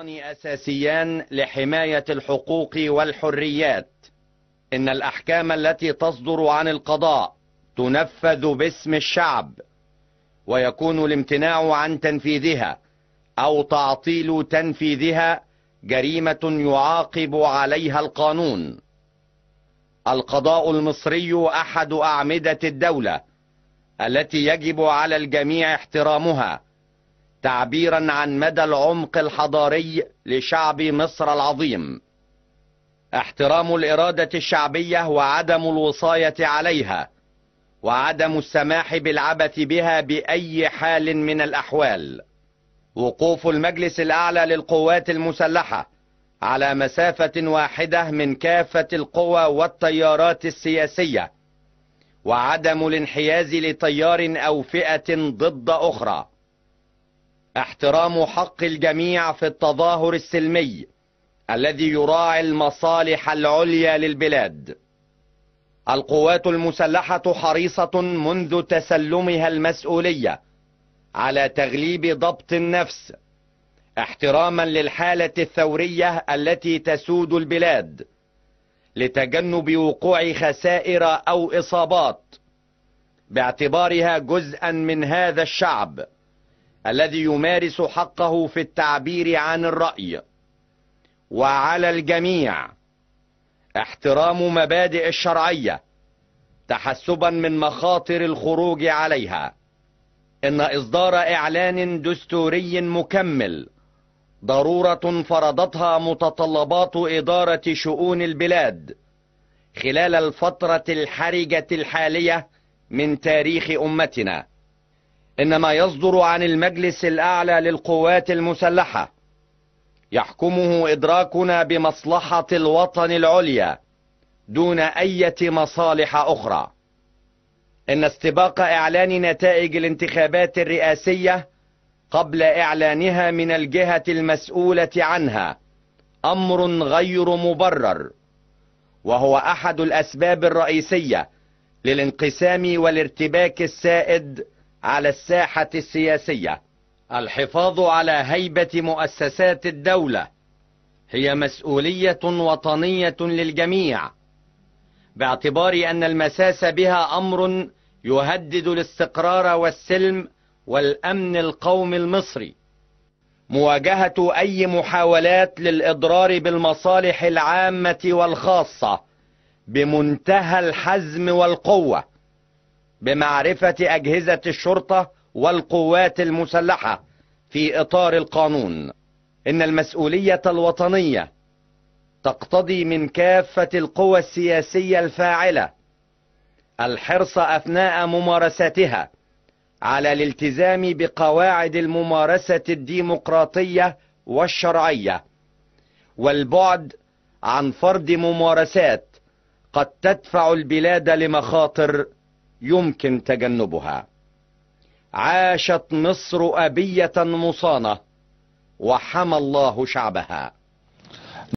أساسيان لحماية الحقوق والحريات إن الأحكام التي تصدر عن القضاء تنفذ باسم الشعب ويكون الامتناع عن تنفيذها أو تعطيل تنفيذها جريمة يعاقب عليها القانون القضاء المصري أحد أعمدة الدولة التي يجب على الجميع احترامها تعبيرا عن مدى العمق الحضاري لشعب مصر العظيم احترام الإرادة الشعبية وعدم الوصاية عليها وعدم السماح بالعبث بها بأي حال من الأحوال وقوف المجلس الأعلى للقوات المسلحة على مسافة واحدة من كافة القوى والتيارات السياسية وعدم الانحياز لتيار أو فئة ضد أخرى احترام حق الجميع في التظاهر السلمي الذي يراعي المصالح العليا للبلاد القوات المسلحة حريصة منذ تسلمها المسؤولية على تغليب ضبط النفس احتراما للحالة الثورية التي تسود البلاد لتجنب وقوع خسائر أو إصابات باعتبارها جزءا من هذا الشعب الذي يمارس حقه في التعبير عن الرأي وعلى الجميع احترام مبادئ الشرعية تحسبا من مخاطر الخروج عليها ان اصدار اعلان دستوري مكمل ضرورة فرضتها متطلبات ادارة شؤون البلاد خلال الفترة الحرجة الحالية من تاريخ امتنا إنما يصدر عن المجلس الأعلى للقوات المسلحة يحكمه إدراكنا بمصلحة الوطن العليا دون أية مصالح أخرى إن استباق إعلان نتائج الانتخابات الرئاسية قبل إعلانها من الجهة المسؤولة عنها أمر غير مبرر وهو أحد الأسباب الرئيسية للانقسام والارتباك السائد على الساحة السياسية الحفاظ على هيبة مؤسسات الدولة هي مسؤولية وطنية للجميع باعتبار أن المساس بها أمر يهدد الاستقرار والسلم والأمن القومي المصري مواجهة أي محاولات للإضرار بالمصالح العامة والخاصة بمنتهى الحزم والقوة بمعرفة أجهزة الشرطة والقوات المسلحة في إطار القانون إن المسؤولية الوطنية تقتضي من كافة القوى السياسية الفاعلة الحرص أثناء ممارستها على الالتزام بقواعد الممارسة الديمقراطية والشرعية والبعد عن فرض ممارسات قد تدفع البلاد لمخاطر يمكن تجنبها عاشت مصر أبية مصانة وحمى الله شعبها